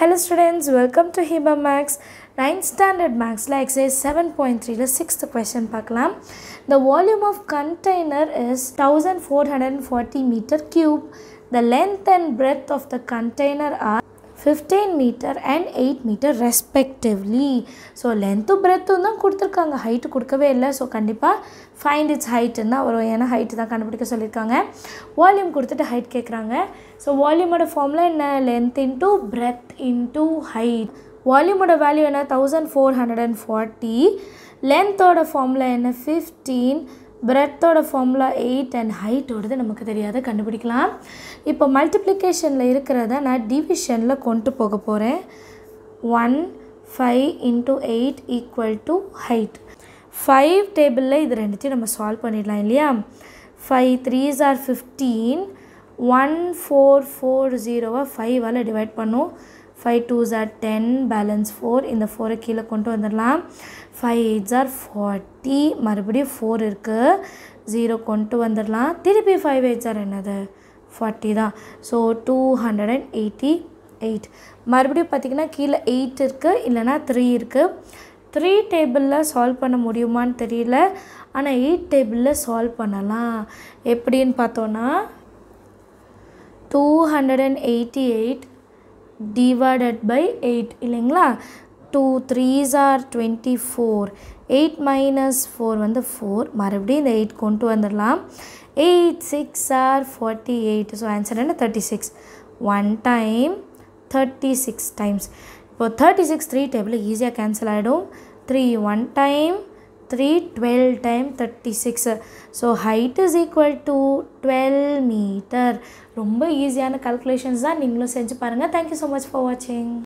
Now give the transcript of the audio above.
Hello students, welcome to Hiba Max. 9th standard max like say 7.3 la 6th question paakalam the volume of container is 1440 meter cube the length and breadth of the container are fifteen metre and eight metre respectively so லென்த்தும் பிரெத்தும் தான் கொடுத்துருக்காங்க height கொடுக்கவே இல்லை so கண்டிப்பாக find it's ஹைட்டுன்னு தான் வரும் ஏன்னா ஹைட்டு தான் கண்டுபிடிக்க சொல்லியிருக்காங்க வால்யூம் கொடுத்துட்டு ஹைட் கேட்குறாங்க ஸோ வால்யூமோட ஃபார்மில் என்ன length into breadth into height வால்யூமோட வேல்யூ என்ன thousand four hundred and forty லென்த்தோட ஃபார்மில் என்ன ஃபிஃப்டீன் பிரெத்தோட ஃபார்முலா எயிட் அண்ட் ஹைட்டோடது நமக்கு தெரியாத கண்டுபிடிக்கலாம் இப்போ மல்டிப்ளிகேஷனில் இருக்கிறத நான் டிவிஷனில் கொண்டு போக போகிறேன் one five into eight equal to height five டேபிளில் இது ரெண்டுத்தையும் நம்ம சால்வ் பண்ணிடலாம் இல்லையா five threes are fifteen one four four ஜீரோவை ஃபைவால் டிவைட் பண்ணும் five twos are ten balance four இந்த ஃபோரை கீழே கொண்டு வந்துடலாம் ஃபைவ் எயிட்ஸ் ஆர் ஃபார்ட்டி மறுபடியும் ஃபோர் இருக்குது ஜீரோ கொண்டு வந்துடலாம் திருப்பி ஃபைவ் எயிட்ஸ் ஆர் என்னது ஃபார்ட்டி தான் so two hundred and eighty eight மறுபடியும் பார்த்திங்கன்னா கீழே எயிட் இருக்குது இல்லைனா த்ரீ இருக்குது த்ரீ டேபிளில் சால்வ் பண்ண முடியுமான்னு தெரியல ஆனால் எயிட் டேபிளில் சால்வ் பண்ணலாம் எப்படின்னு பார்த்தோன்னா two hundred and eighty eight divided by eight இல்லைங்களா two threes are twenty four eight minus four வந்து ஃபோர் மறுபடியும் இந்த எயிட் கொண்டு வந்துடலாம் eight six are forty eight so answer என்ன thirty six one time thirty six times 3 thirty six three table ஈஸியாக cancel ஆகிடும் three one time 3 12 thirty 36 so height is equal to 12 meter ரொம்ப ஈஸியான calculations தான் நீங்களும் செஞ்சு பாருங்கள் தேங்க்யூ ஸோ மச் ஃபார் வாட்சிங்